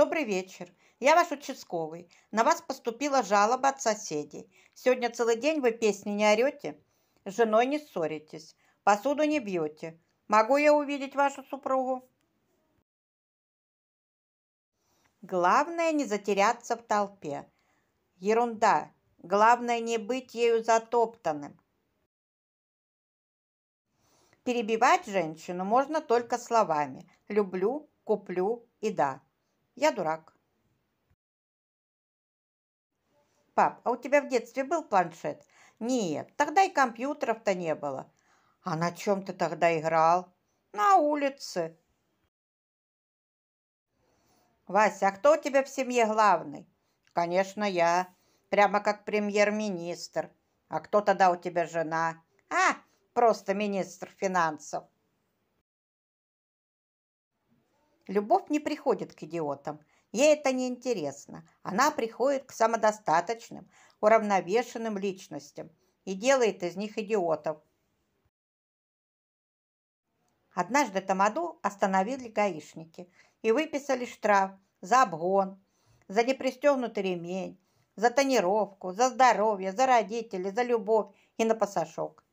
Добрый вечер. Я ваш участковый. На вас поступила жалоба от соседей. Сегодня целый день вы песни не орете, с женой не ссоритесь, посуду не бьете. Могу я увидеть вашу супругу? Главное не затеряться в толпе. Ерунда. Главное не быть ею затоптанным. Перебивать женщину можно только словами «люблю», «куплю» и «да». Я дурак. Пап, а у тебя в детстве был планшет? Нет, тогда и компьютеров-то не было. А на чем ты тогда играл? На улице. Вася, а кто у тебя в семье главный? Конечно, я. Прямо как премьер-министр. А кто тогда у тебя жена? А, просто министр финансов. Любовь не приходит к идиотам. Ей это не интересно. Она приходит к самодостаточным, уравновешенным личностям и делает из них идиотов. Однажды Тамаду остановили гаишники и выписали штраф за обгон, за непристегнутый ремень, за тонировку, за здоровье, за родителей, за любовь и на пасашок.